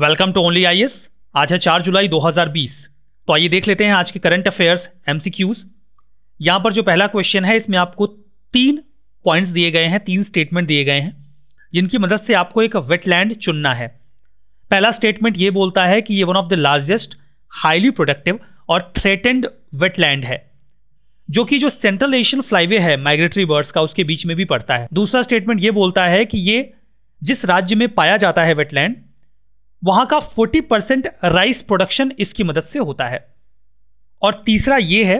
Welcome to only I आज है चार जुलाई 2020 तो आइए देख लेते हैं आज के current affairs M C Qs यहाँ पर जो पहला क्वेश्चन है इसमें आपको तीन पॉइंट्स दिए गए हैं तीन स्टेटमेंट दिए गए हैं जिनकी मदद से आपको एक वेटलैंड चुनना है पहला स्टेटमेंट ये बोलता है कि ये one of the largest highly productive और थ्रेटेंड वेटलैंड है जो कि जो सेंट्रल एशियन फ्लाईवे है माइग्रेटरी बर्ड्स का उसके बीच में भी पड़ता है दूसरा स्टेटमेंट ये बोलता है कि ये जिस राज्य में पाया जाता है वेटलैंड वहां का 40 परसेंट राइस प्रोडक्शन इसकी मदद से होता है और तीसरा यह है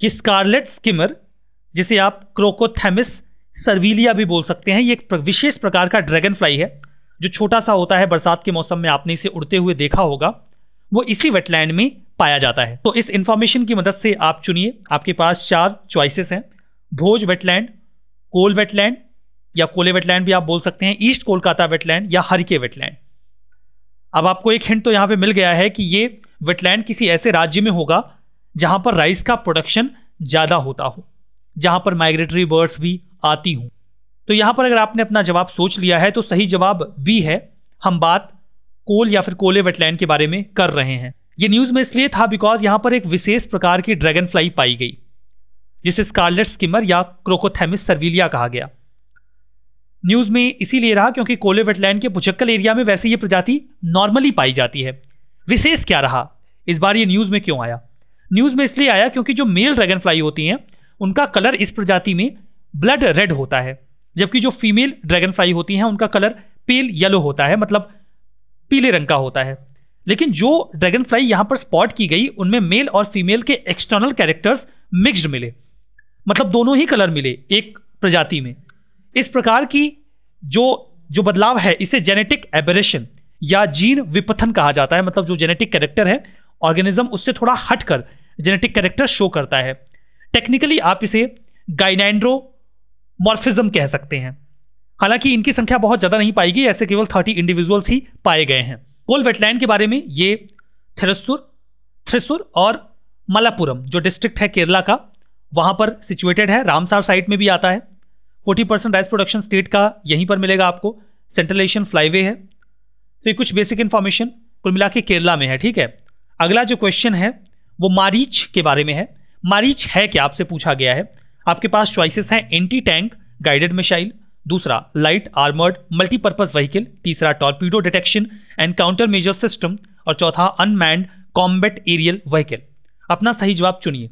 कि स्कारलेट स्किमर जिसे आप क्रोकोथेमिस सर्विलिया भी बोल सकते हैं ये एक विशेष प्रकार का ड्रैगन फ्लाई है जो छोटा सा होता है बरसात के मौसम में आपने इसे उड़ते हुए देखा होगा वो इसी वेटलैंड में पाया जाता है तो इस इंफॉर्मेशन की मदद से आप चुनिए आपके पास चार च्वाइसेस हैं भोज वेटलैंड कोल वेटलैंड या कोले वेटलैंड भी आप बोल सकते हैं ईस्ट कोलकाता वेटलैंड या हरिके वेटलैंड अब आपको एक हिंट तो यहाँ पे मिल गया है कि ये वेटलैंड किसी ऐसे राज्य में होगा जहाँ पर राइस का प्रोडक्शन ज़्यादा होता हो जहाँ पर माइग्रेटरी बर्ड्स भी आती हों तो यहाँ पर अगर आपने अपना जवाब सोच लिया है तो सही जवाब बी है हम बात कोल या फिर कोले वेटलैंड के बारे में कर रहे हैं ये न्यूज़ में इसलिए था बिकॉज यहाँ पर एक विशेष प्रकार की ड्रैगन फ्लाई पाई गई जिसे स्कारलेट स्किमर या क्रोकोथेमिस सर्विलिया कहा गया न्यूज़ में इसीलिए रहा क्योंकि कोले वेटलैंड के पुचक्कल एरिया में वैसे ये प्रजाति नॉर्मली पाई जाती है विशेष क्या रहा इस बार ये न्यूज़ में क्यों आया न्यूज़ में इसलिए आया क्योंकि जो मेल ड्रैगन फ्लाई होती हैं उनका कलर इस प्रजाति में ब्लड रेड होता है जबकि जो फीमेल ड्रैगन फ्लाई होती हैं उनका कलर पेल येलो होता है मतलब पीले रंग का होता है लेकिन जो ड्रैगन फ्लाई यहाँ पर स्पॉट की गई उनमें मेल और फीमेल के एक्सटर्नल कैरेक्टर्स मिक्सड मिले मतलब दोनों ही कलर मिले एक प्रजाति में इस प्रकार की जो जो बदलाव है इसे जेनेटिक एबरेशन या जीन विपथन कहा जाता है मतलब जो जेनेटिक कैरेक्टर है ऑर्गेनिज्म उससे थोड़ा हटकर जेनेटिक कैरेक्टर शो करता है टेक्निकली आप इसे गाइनैंड्रो मॉर्फिज्म कह सकते हैं हालांकि इनकी संख्या बहुत ज़्यादा नहीं पाई गई ऐसे केवल थर्टी इंडिविजुअल्स ही पाए गए हैं कोल वेटलैंड के बारे में ये थ्रेसुर थ्रेसुर और मलापुरम जो डिस्ट्रिक्ट है केरला का वहाँ पर सिचुएटेड है रामसार साइट में भी आता है forty percent rice production state का यहीं पर मिलेगा आपको सेंट्रल एशियन फ्लाईवे है तो ये कुछ बेसिक इन्फॉर्मेशन कुल मिला के केरला में है ठीक है अगला जो क्वेश्चन है वो मारीच के बारे में है मारीच है क्या आपसे पूछा गया है आपके पास चॉइसेस हैं एंटी टैंक गाइडेड मिसाइल दूसरा लाइट आर्मर्ड मल्टीपर्पज व्हीकल तीसरा torpedo detection and counter measure system और चौथा अनमैंड कॉम्बेट एरियल व्हीकल अपना सही जवाब चुनिए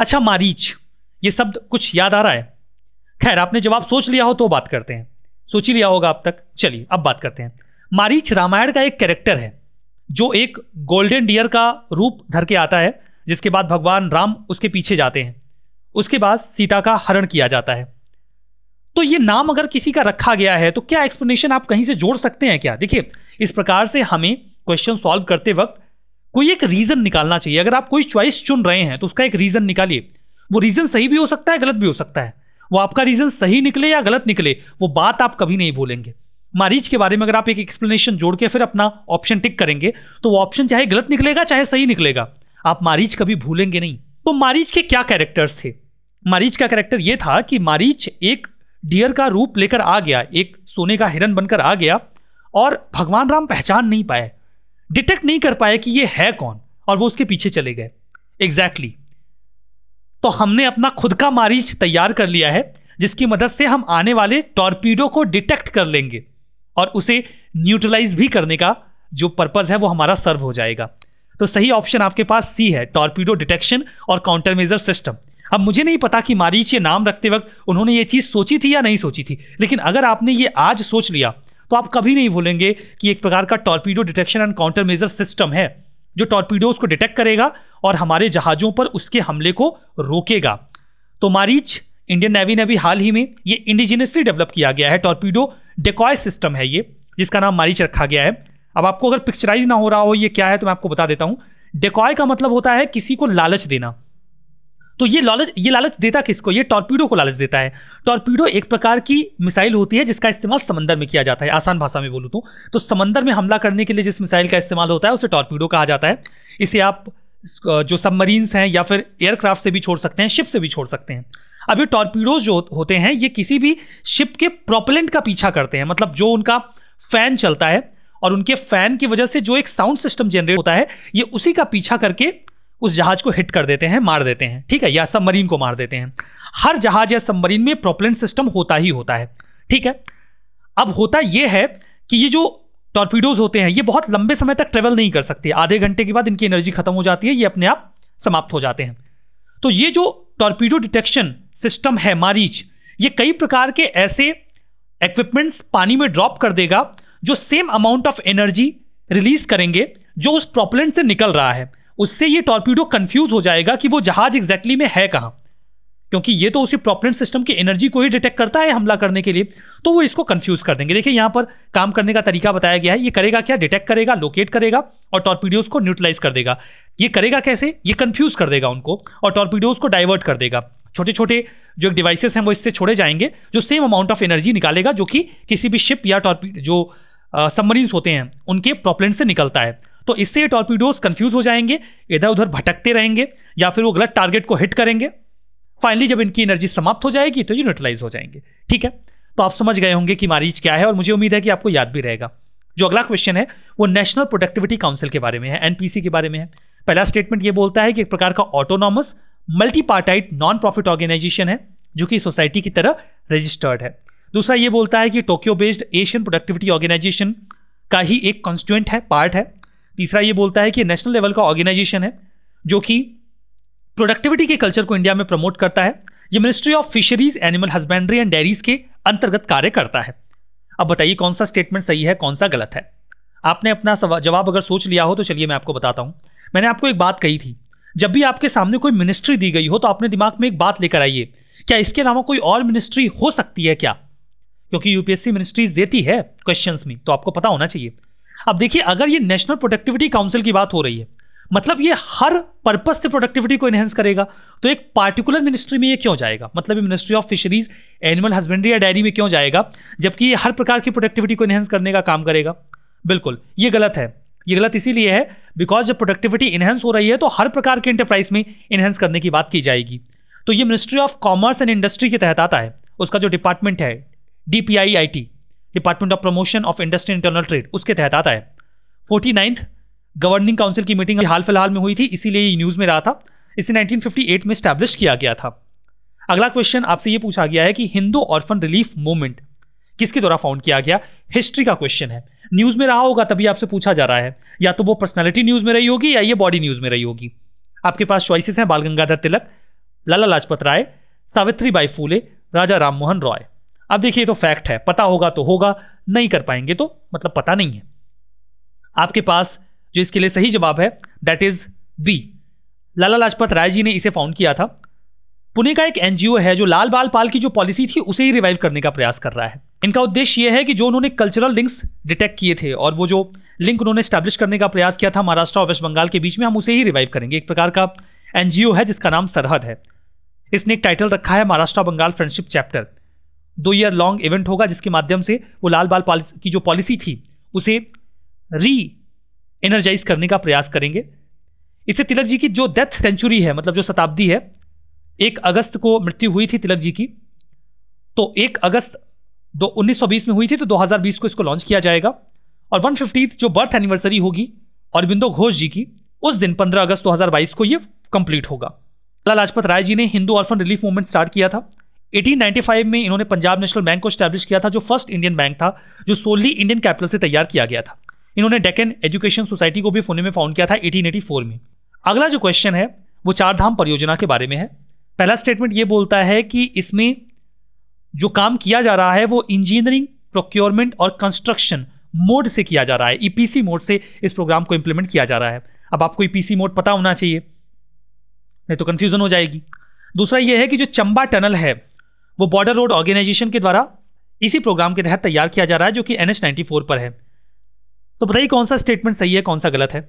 अच्छा मारीच ये शब्द कुछ याद आ रहा है खैर आपने जवाब सोच लिया हो तो बात करते हैं सोच ही लिया होगा अब तक चलिए अब बात करते हैं मारीच रामायण का एक कैरेक्टर है जो एक गोल्डन डियर का रूप धर के आता है जिसके बाद भगवान राम उसके पीछे जाते हैं उसके बाद सीता का हरण किया जाता है तो ये नाम अगर किसी का रखा गया है तो क्या एक्सप्लेनेशन आप कहीं से जोड़ सकते हैं क्या देखिए इस प्रकार से हमें क्वेश्चन सॉल्व करते वक्त कोई एक रीजन निकालना चाहिए अगर आप कोई चॉइस चुन रहे हैं तो उसका एक रीजन निकालिए वो रीजन सही भी हो सकता है गलत भी हो सकता है वो आपका रीज़न सही निकले या गलत निकले वो बात आप कभी नहीं भूलेंगे मारीच के बारे में अगर आप एक एक्सप्लेनेशन जोड़ के फिर अपना ऑप्शन टिक करेंगे तो वो ऑप्शन चाहे गलत निकलेगा चाहे सही निकलेगा आप मारीच कभी भूलेंगे नहीं तो मारीच के क्या कैरेक्टर्स थे मारीच का कैरेक्टर ये था कि मारीच एक डियर का रूप लेकर आ गया एक सोने का हिरन बनकर आ गया और भगवान राम पहचान नहीं पाए डिटेक्ट नहीं कर पाए कि ये है कौन और वो उसके पीछे चले गए एग्जैक्टली exactly. तो हमने अपना खुद का मारीच तैयार कर लिया है जिसकी मदद से हम आने वाले टॉर्पीडो को डिटेक्ट कर लेंगे और उसे न्यूट्रलाइज भी करने का जो पर्पज़ है वो हमारा सर्व हो जाएगा तो सही ऑप्शन आपके पास सी है टॉर्पीडो डिटेक्शन और काउंटर मेजर सिस्टम अब मुझे नहीं पता कि मारीच ये नाम रखते वक्त उन्होंने ये चीज़ सोची थी या नहीं सोची थी लेकिन अगर आपने ये आज सोच लिया तो आप कभी नहीं भूलेंगे कि एक प्रकार का torpedo detection and counter measure system है जो टॉर्पीडोज को डिटेक्ट करेगा और हमारे जहाज़ों पर उसके हमले को रोकेगा तो मारीच इंडियन नेवी ने भी हाल ही में ये इंडिजिनियसली डेवलप किया गया है टॉर्पीडो डेकॉय सिस्टम है ये जिसका नाम मारीच रखा गया है अब आपको अगर पिक्चराइज ना हो रहा हो ये क्या है तो मैं आपको बता देता हूँ डेकॉय का मतलब होता है किसी को लालच देना तो ये लालच ये लालच देता किसको ये टॉर्पीडो को लालच देता है टॉर्पीडो एक प्रकार की मिसाइल होती है जिसका इस्तेमाल समंदर में किया जाता है आसान भाषा में बोलूँ तो।, तो समंदर में हमला करने के लिए जिस मिसाइल का इस्तेमाल होता है उसे टॉर्पीडो कहा जाता है इसे आप जो सबमरीन्स हैं या फिर एयरक्राफ्ट से भी छोड़ सकते हैं शिप से भी छोड़ सकते हैं अब ये टॉर्पीडोज जो होते हैं ये किसी भी शिप के प्रोपेलेंट का पीछा करते हैं मतलब जो उनका फैन चलता है और उनके फैन की वजह से जो एक साउंड सिस्टम जनरेट होता है ये उसी का पीछा करके उस जहाज को हिट कर देते हैं मार देते हैं ठीक है या सबमरीन को मार देते हैं हर जहाज या सबमरीन में प्रोपेलेंट सिस्टम होता ही होता है ठीक है अब होता यह है कि ये जो टॉर्पीडोज होते हैं ये बहुत लंबे समय तक ट्रेवल नहीं कर सकते आधे घंटे के बाद इनकी एनर्जी खत्म हो जाती है ये अपने आप समाप्त हो जाते हैं तो ये जो टॉर्पीडो डिटेक्शन सिस्टम है मारीच ये कई प्रकार के ऐसे इक्विपमेंट्स पानी में ड्रॉप कर देगा जो same amount of energy release करेंगे जो उस प्रॉपलेंट से निकल रहा है उससे ये टॉर्पीडो कंफ्यूज हो जाएगा कि वो जहाज एग्जैक्टली exactly में है कहाँ क्योंकि ये तो उसी प्रॉपरेंट सिस्टम की एनर्जी को ही डिटेक्ट करता है हमला करने के लिए तो वो इसको कंफ्यूज कर देंगे देखिए यहाँ पर काम करने का तरीका बताया गया है ये करेगा क्या डिटेक्ट करेगा लोकेट करेगा और टॉर्पीडियोज को न्यूट्रलाइज कर देगा ये करेगा कैसे ये कंफ्यूज कर देगा उनको और टॉर्पीडियोज को डाइवर्ट कर देगा छोटे छोटे जो डिवाइसेस हैं वो इससे छोड़े जाएंगे जो सेम अमाउंट ऑफ एनर्जी निकालेगा जो कि किसी भी शिप या टॉर्पी जो सबमरीन्स होते हैं उनके प्रॉपलेंट से निकलता है तो इससे ये टॉर्पीडोज कन्फ्यूज हो जाएंगे इधर उधर भटकते रहेंगे या फिर वो गलत टारगेट को हिट करेंगे फाइनली जब इनकी एनर्जी समाप्त हो जाएगी तो ये न्यूट्रलाइज हो जाएंगे ठीक है तो आप समझ गए होंगे कि मारीच क्या है और मुझे उम्मीद है कि आपको याद भी रहेगा जो अगला क्वेश्चन है वो नेशनल प्रोडक्टिविटी काउंसिल के बारे में है एनपीसी के बारे में है पहला स्टेटमेंट ये बोलता है कि एक प्रकार का autonomous multipartite non profit organisation है जो कि सोसाइटी की तरह रजिस्टर्ड है दूसरा ये बोलता है कि Tokyo based Asian Productivity Organisation का ही एक कॉन्स्टिट्यूंट है पार्ट है तीसरा ये बोलता है कि नेशनल लेवल का ऑर्गेनाइजेशन है जो कि प्रोडक्टिविटी के कल्चर को इंडिया में प्रमोट करता है ये Ministry of Fisheries Animal Husbandry and Dairies के अंतर्गत कार्य करता है अब बताइए कौन सा स्टेटमेंट सही है कौन सा गलत है आपने अपना जवाब अगर सोच लिया हो तो चलिए मैं आपको बताता हूँ मैंने आपको एक बात कही थी जब भी आपके सामने कोई मिनिस्ट्री दी गई हो तो अपने दिमाग में एक बात लेकर आइए क्या इसके अलावा कोई और मिनिस्ट्री हो सकती है क्या क्योंकि यूपीएससी मिनिस्ट्रीज देती है क्वेश्चंस में तो आपको पता होना चाहिए अब देखिए अगर ये नेशनल प्रोडक्टिविटी काउंसिल की बात हो रही है मतलब ये हर पर्पज से प्रोडक्टिविटी को इन्हेंस करेगा तो एक पार्टिकुलर मिनिस्ट्री में ये क्यों जाएगा मतलब Ministry of Fisheries Animal Husbandry या डायरी में क्यों जाएगा जबकि ये हर प्रकार की प्रोडक्टिविटी को इन्हेंस करने का काम करेगा बिल्कुल ये गलत है ये गलत इसीलिए है बिकॉज जब प्रोडक्टिविटी इन्हेंस हो रही है तो हर प्रकार के इंटरप्राइज में इन्हेंस करने की बात की जाएगी तो ये Ministry of Commerce and Industry के तहत आता है उसका जो डिपार्टमेंट है D P I I T department of promotion of industry internal trade उसके तहत आता है फोर्टी नाइन्थ गवर्निंग काउंसिल की मीटिंग हाल फिलहाल में हुई थी इसीलिए ये न्यूज़ में रहा था इसे 1958 में स्टैब्लिश किया गया था अगला क्वेश्चन आपसे ये पूछा गया है कि हिंदू ऑर्फन रिलीफ मूवमेंट किसके द्वारा फाउंड किया गया हिस्ट्री का क्वेश्चन है न्यूज़ में रहा होगा तभी आपसे पूछा जा रहा है या तो वो पर्सनैलिटी न्यूज़ में रही होगी या ये बॉडी न्यूज़ में रही होगी आपके पास चॉइसेस हैं बाल गंगाधर तिलक लाला लाजपत राय सावित्री बाई फूले राजा राम मोहन रॉय अब देखिए तो फैक्ट है पता होगा तो होगा नहीं कर पाएंगे तो मतलब पता नहीं है आपके पास जो इसके लिए सही जवाब है that is B Lala Lajpat Rai ji ने इसे फाउंड किया था पुणे का एक एनजीओ है जो लाल बाल पाल की जो पॉलिसी थी उसे ही रिवाइव करने का प्रयास कर रहा है इनका उद्देश्य यह है कि जो उन्होंने कल्चरल लिंक्स डिटेक्ट किए थे और वो जो लिंक उन्होंने स्टैब्लिश करने का प्रयास किया था महाराष्ट्र और वेस्ट बंगाल के बीच में हम उसे ही रिवाइव करेंगे एक प्रकार का एनजीओ है जिसका नाम सरहद है इसने एक टाइटल रखा है महाराष्ट्र बंगाल फ्रेंडशिप चैप्टर दो ईयर लॉन्ग इवेंट होगा जिसके माध्यम से वो लाल बाल पाल की जो पॉलिसी थी उसे री एनर्जाइज करने का प्रयास करेंगे इससे तिलक जी की जो डेथ सेंचुरी है मतलब जो शताब्दी है एक अगस्त को मृत्यु हुई थी तिलक जी की तो एक अगस्त दो उन्नीस में हुई थी तो 2020 को इसको लॉन्च किया जाएगा और वन जो बर्थ एनिवर्सरी होगी अरबिंदो घोष जी की उस दिन 15 अगस्त 2022 को ये कंप्लीट होगा लाला लाजपत राय जी ने Hindu orphan relief movement start किया था 1895 में इन्होंने पंजाब नेशनल बैंक को स्टैब्लिश किया था जो फर्स्ट इंडियन बैंक था जो सोलली इंडियन कैपिटल से तैयार किया गया था इन्होंने डेकन एजुकेशन सोसाइटी को भी पुणे में फाउंड किया था एटीन में अगला जो क्वेश्चन है वो चार धाम परियोजना के बारे में है पहला स्टेटमेंट ये बोलता है कि इसमें जो काम किया जा रहा है वो इंजीनियरिंग प्रोक्योरमेंट और कंस्ट्रक्शन मोड से किया जा रहा है ईपीसी e मोड से इस प्रोग्राम को इंप्लीमेंट किया जा रहा है अब आपको ईपीसी e मोड पता होना चाहिए नहीं तो कंफ्यूजन हो जाएगी दूसरा यह है कि जो चंबा टनल है वो बॉर्डर रोड ऑर्गेनाइजेशन के द्वारा इसी प्रोग्राम के तहत तैयार किया जा रहा है जो कि एन पर है तो बताइए कौन सा स्टेटमेंट सही है कौन सा गलत है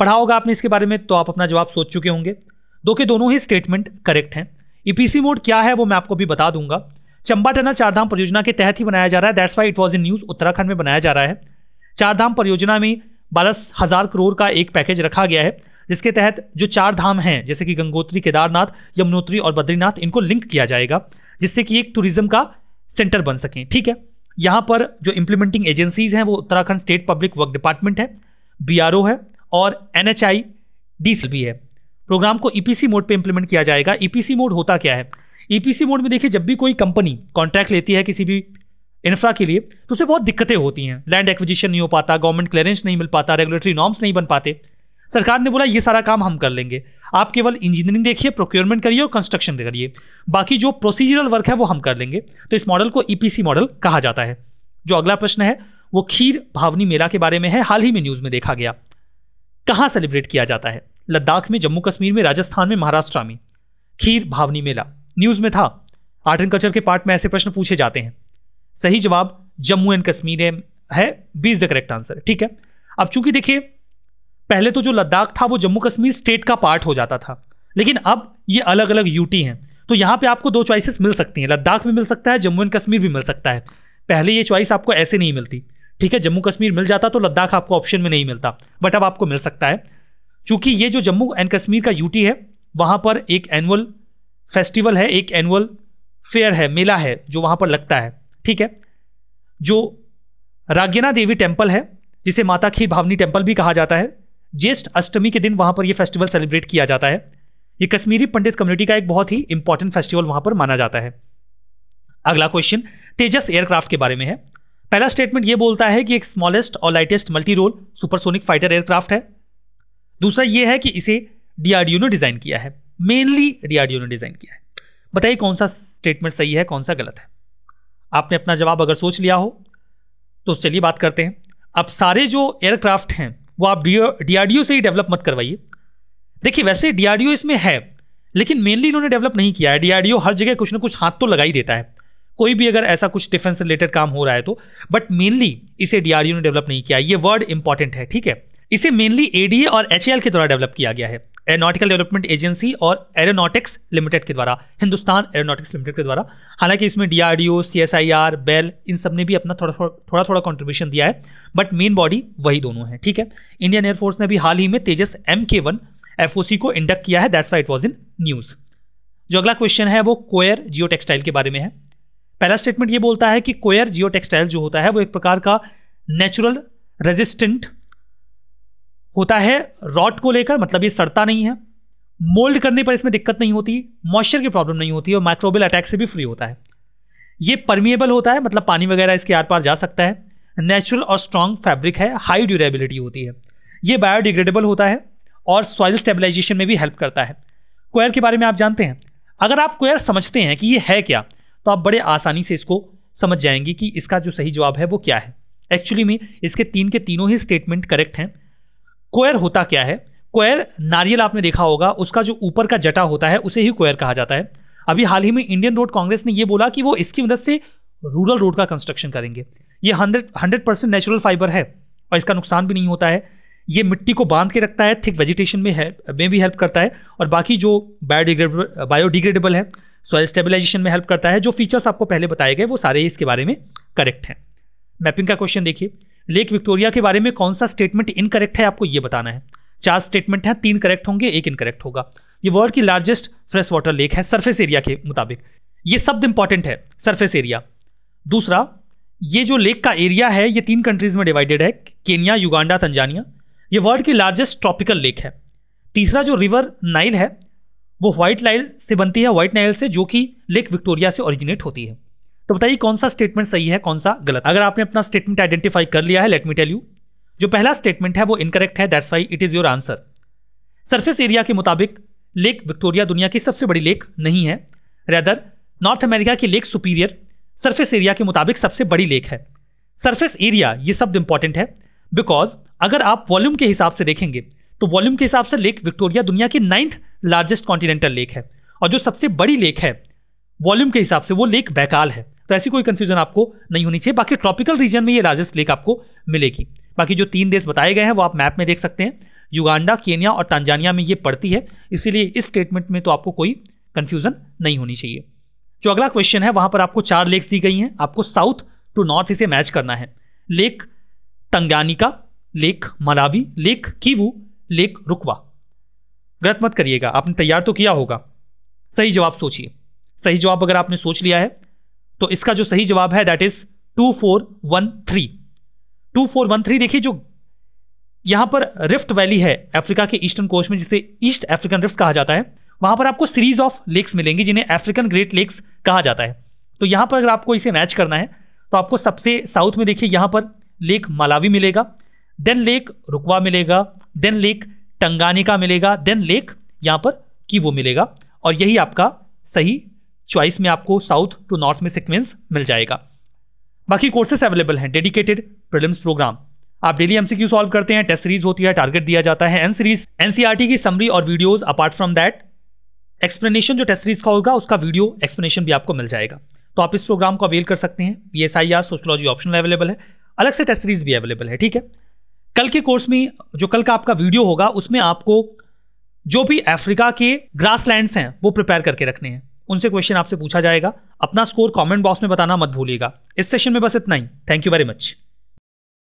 पढ़ा होगा आपने इसके बारे में तो आप अपना जवाब सोच चुके होंगे दो के दोनों ही स्टेटमेंट करेक्ट हैं ईपीसी e मोड क्या है वो मैं आपको भी बता दूंगा चंबा टना चारधाम परियोजना के तहत ही बनाया जा रहा है that's why it was in news Uttarakhand में बनाया जा रहा है चारधाम परियोजना में बारह हज़ार करोड़ का एक पैकेज रखा गया है जिसके तहत जो चार धाम हैं जैसे कि गंगोत्री केदारनाथ यमुनोत्री और बद्रीनाथ इनको लिंक किया जाएगा जिससे कि एक टूरिज्म का सेंटर बन सकें ठीक है यहाँ पर जो इम्प्लीमेंटिंग एजेंसीज हैं वो Uttarakhand state public work department है बी है और एन एच आई भी है प्रोग्राम को ई मोड पर इम्प्लीमेंट किया जाएगा ई e मोड होता क्या है ई e मोड में देखिए जब भी कोई कंपनी कॉन्ट्रैक्ट लेती है किसी भी इंफ्रा के लिए तो उसे बहुत दिक्कतें होती हैं लैंड एक्विजिशन नहीं हो पाता गवर्नमेंट क्लियरेंस नहीं मिल पाता रेगुलेटरी नॉर्म्स नहीं बन पाते सरकार ने बोला ये सारा काम हम कर लेंगे आप केवल इंजीनियरिंग देखिए प्रोक्योरमेंट करिए और कंस्ट्रक्शन करिए बाकी जो प्रोसीजरल वर्क है वो हम कर लेंगे तो इस मॉडल को ईपीसी e मॉडल कहा जाता है जो अगला प्रश्न है वो खीर भावनी मेला के बारे में है हाल ही में न्यूज़ में देखा गया कहाँ सेलिब्रेट किया जाता है लद्दाख में जम्मू कश्मीर में राजस्थान में महाराष्ट्र में खीर भावनी मेला न्यूज़ में था आर्ट एंड कल्चर के पार्ट में ऐसे प्रश्न पूछे जाते हैं सही जवाब जम्मू एंड कश्मीर है B is the correct answer ठीक है अब चूंकि देखिए पहले तो जो लद्दाख था वो जम्मू कश्मीर स्टेट का पार्ट हो जाता था लेकिन अब ये अलग अलग यूटी हैं तो यहाँ पे आपको दो चॉइसेस मिल सकती हैं लद्दाख भी मिल सकता है जम्मू एंड कश्मीर भी मिल सकता है पहले ये चॉइस आपको ऐसे नहीं मिलती ठीक है जम्मू कश्मीर मिल जाता तो लद्दाख आपको ऑप्शन में नहीं मिलता बट अब आपको मिल सकता है चूंकि ये जो जम्मू एंड कश्मीर का यूटी है वहाँ पर एक एनुअल फेस्टिवल है एक एनुअल फेयर है मेला है जो वहाँ पर लगता है ठीक है जो राग्यना देवी टेम्पल है जिसे माता खीर भावनी टेम्पल भी कहा जाता है ज्येष्ठ अष्टमी के दिन वहां पर यह फेस्टिवल सेलिब्रेट किया जाता है ये कश्मीरी पंडित कम्युनिटी का एक बहुत ही इंपॉर्टेंट फेस्टिवल वहां पर माना जाता है अगला क्वेश्चन तेजस एयरक्राफ्ट के बारे में है पहला स्टेटमेंट यह बोलता है कि एक स्मॉलेस्ट और lightest multi role supersonic fighter aircraft है दूसरा यह है कि इसे डीआरडीओ ने डिज़ाइन किया है मेनली डीआरडीओ ने डिज़ाइन किया है बताइए कौन सा स्टेटमेंट सही है कौन सा गलत है आपने अपना जवाब अगर सोच लिया हो तो चलिए बात करते हैं अब सारे जो एयरक्राफ्ट हैं वो आप डी से ही डेवलप मत करवाइए देखिए वैसे डी इसमें है लेकिन मेनली इन्होंने डेवलप नहीं किया है डी हर जगह कुछ ना कुछ हाथ तो लगा ही देता है कोई भी अगर ऐसा कुछ डिफेंस रिलेटेड काम हो रहा है तो बट मेनली इसे डी ने डेवलप नहीं किया ये वर्ड इंपॉर्टेंट है ठीक है इसे मेनली एडीए और एच के द्वारा डेवलप किया गया है एरोनॉटिकल डेवलपमेंट एजेंसी और एरोनॉटिक्स लिमिटेड के द्वारा हिंदुस्तान एरोनॉटिक्स लिमिटेड के द्वारा हालांकि इसमें डीआरडीओ सीएसआईआर बेल इन सब ने भी अपना थोड़ा थोड़ा थोड़ा कॉन्ट्रीब्यूशन दिया है बट मेन बॉडी वही दोनों है ठीक है इंडियन एयरफोर्स ने भी हाल ही में तेजस एम के वन को इंडक्ट किया है that's why it was in news जो अगला क्वेश्चन है वो कोयर जियो टेक्सटाइल के बारे में है पहला स्टेटमेंट ये बोलता है कि कोयर जियो टेक्सटाइल जो होता है वो एक प्रकार का नेचुरल रेजिस्टेंट होता है रॉट को लेकर मतलब ये सड़ता नहीं है मोल्ड करने पर इसमें दिक्कत नहीं होती मॉइस्चर की प्रॉब्लम नहीं होती और माइक्रोबियल अटैक से भी फ्री होता है ये परमिएबल होता है मतलब पानी वगैरह इसके आर पार जा सकता है नेचुरल और स्ट्रॉन्ग फैब्रिक है हाई ड्यूरेबिलिटी होती है ये बायोडिग्रेडेबल होता है और सॉइल स्टेबलाइजेशन में भी हेल्प करता है कोयर के बारे में आप जानते हैं अगर आप कोयर समझते हैं कि ये है क्या तो आप बड़े आसानी से इसको समझ जाएंगे कि इसका जो सही जवाब है वो क्या है एक्चुअली में इसके तीन के तीनों ही स्टेटमेंट करेक्ट हैं क्वेर होता क्या है क्वेर नारियल आपने देखा होगा उसका जो ऊपर का जटा होता है उसे ही क्वेर कहा जाता है अभी हाल ही में इंडियन रोड कांग्रेस ने यह बोला कि वो इसकी मदद से रूरल रोड का कंस्ट्रक्शन करेंगे ये hundred hundred percent natural fibre है और इसका नुकसान भी नहीं होता है ये मिट्टी को बांध के रखता है थिक वेजिटेशन में है में भी हेल्प करता है और बाकी जो बायोडिग्रेडेबल बायोडिग्रेडेबल है सॉइल स्टेबिलाइजेशन में हेल्प करता है जो फीचर्स आपको पहले बताए गए वो सारे इसके बारे में करेक्ट हैं मैपिंग का क्वेश्चन देखिए लेक विक्टोरिया के बारे में कौन सा स्टेटमेंट इनकरेक्ट है आपको ये बताना है चार स्टेटमेंट हैं तीन करेक्ट होंगे एक इनकरेक्ट होगा ये वर्ल्ड की लार्जेस्ट फ्रेश वाटर लेक है सरफेस एरिया के मुताबिक ये शब्द इंपॉर्टेंट है सरफेस एरिया दूसरा ये जो लेक का एरिया है ये तीन कंट्रीज में डिवाइडेड है केनिया युगांडा तंजानिया ये वर्ल्ड की लार्जेस्ट ट्रॉपिकल लेक है तीसरा जो रिवर नाइल है वो व्हाइट नाइल से बनती है व्हाइट नाइल से जो कि लेक विक्टोरिया से ओरिजिनेट होती है तो बताइए कौन सा स्टेटमेंट सही है कौन सा गलत अगर आपने अपना स्टेटमेंट आइडेंटिफाई कर लिया है लेट मी टेल यू जो पहला स्टेटमेंट है वो इनकरेक्ट है that's why it is your answer surface area के मुताबिक लेक विक्टोरिया दुनिया की सबसे बड़ी लेक नहीं है रेदर नॉर्थ अमेरिका की लेक सुपीरियर सरफेस एरिया के मुताबिक सबसे बड़ी लेक है सरफेस एरिया ये शब्द इंपॉर्टेंट है बिकॉज अगर आप वॉल्यूम के हिसाब से देखेंगे तो वॉल्यूम के हिसाब से लेक विक्टोरिया दुनिया की नाइन्थ लार्जेस्ट कॉन्टिनेंटल लेक है और जो सबसे बड़ी लेक है वॉल्यूम के हिसाब से वो लेक बैकाल है तो ऐसी कोई कन्फ्यूजन आपको नहीं होनी चाहिए बाकी ट्रॉपिकल रीजन में ये लार्जेस्ट लेक आपको मिलेगी बाकी जो तीन देश बताए गए हैं वो आप मैप में देख सकते हैं युगांडा केनिया और तंजानिया में ये पड़ती है इसीलिए इस स्टेटमेंट में तो आपको कोई कन्फ्यूजन नहीं होनी चाहिए जो अगला क्वेश्चन है वहाँ पर आपको चार लेक्स दी गई हैं आपको साउथ टू नॉर्थ इसे मैच करना है lake Tanganyika lake Malawi lake Kivu lake Rukwa गलत मत करिएगा आपने तैयार तो किया होगा सही जवाब सोचिए सही जवाब अगर आपने सोच लिया है तो इसका जो सही जवाब है that is two four one three two four one three देखिए जो यहां पर रिफ्ट वैली है अफ्रीका के ईस्टर्न कोस्ट में जिसे ईस्ट अफ्रीकन रिफ्ट कहा जाता है वहां पर आपको सीरीज ऑफ लेक्स मिलेंगी जिन्हें अफ्रीकन ग्रेट लेक्स कहा जाता है तो यहां पर अगर आपको इसे मैच करना है तो आपको सबसे साउथ में देखिए यहां पर लेक मालावी मिलेगा देन लेक रुकवा मिलेगा देन लेक टंगानिका मिलेगा देन लेक यहाँ पर कीवो मिलेगा और यही आपका सही चॉइस में आपको साउथ टू नॉर्थ में सिक्वेंस मिल जाएगा बाकी कोर्सेस अवेलेबल हैं डेडिकेटेड प्रिलिम्स प्रोग्राम आप डेली एमसीक्यू सॉल्व करते हैं टेस्ट सीरीज होती है टारगेट दिया जाता है एन सीरीज एनसीआरटी की समरी और videos apart from that explanation जो टेस्ट सीरीज का होगा उसका वीडियो एक्सप्लेनेशन भी आपको मिल जाएगा तो आप इस प्रोग्राम को अवेल कर सकते हैं P S I R available है अलग से टेस्ट सीरीज भी अवेलेबल है ठीक है कल के कोर्स में जो कल का आपका वीडियो होगा उसमें आपको जो भी अफ्रीका के ग्रास लैंड्स हैं वो प्रिपेयर करके रखने हैं उनसे क्वेश्चन आपसे पूछा जाएगा अपना स्कोर कमेंट बॉक्स में बताना मत भूलिएगा इस सेशन में बस इतना ही थैंक यू वेरी मच